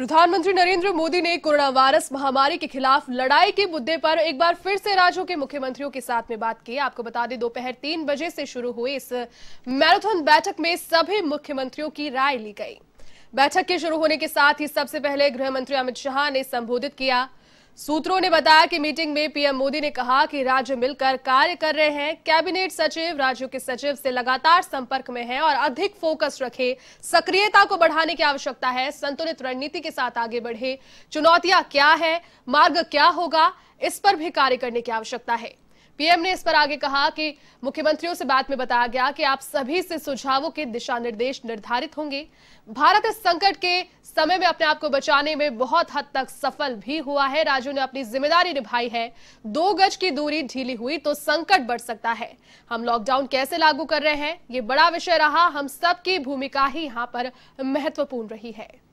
प्रधानमंत्री नरेंद्र मोदी ने corona virus महामारी के खिलाफ लड़ाई के मुद्दे पर एक बार फिर से राज्यों के मुख्यमंत्रियों के साथ में बात की आपको बता दें दोपहर तीन बजे से शुरू हुई इस मैराथन बैठक में सभी मुख्यमंत्रियों की राय ली गई बैठक के शुरू होने के साथ ही सबसे पहले गृह मंत्री अमित शाह ने संबोधित किया सूत्रों ने बताया कि मीटिंग में पीएम मोदी ने कहा कि राज्य मिलकर कार्य कर रहे हैं कैबिनेट सचिव राज्यों के सचिव से लगातार संपर्क में है और अधिक फोकस रखे सक्रियता को बढ़ाने की आवश्यकता है संतुलित रणनीति के साथ आगे बढ़े चुनौतियां क्या है मार्ग क्या होगा इस पर भी कार्य करने की आवश्यकता है पीएम ने इस पर आगे कहा कि मुख्यमंत्रियों से बात में बताया गया कि आप सभी से सुझावों के दिशा निर्देश निर्धारित होंगे भारत इस संकट के समय में अपने आप को बचाने में बहुत हद तक सफल भी हुआ है राज्यों ने अपनी जिम्मेदारी निभाई है दो गज की दूरी ढीली हुई तो संकट बढ़ सकता है हम लॉकडाउन कैसे लागू कर रहे हैं ये बड़ा विषय रहा हम सबकी भूमिका ही यहाँ पर महत्वपूर्ण रही है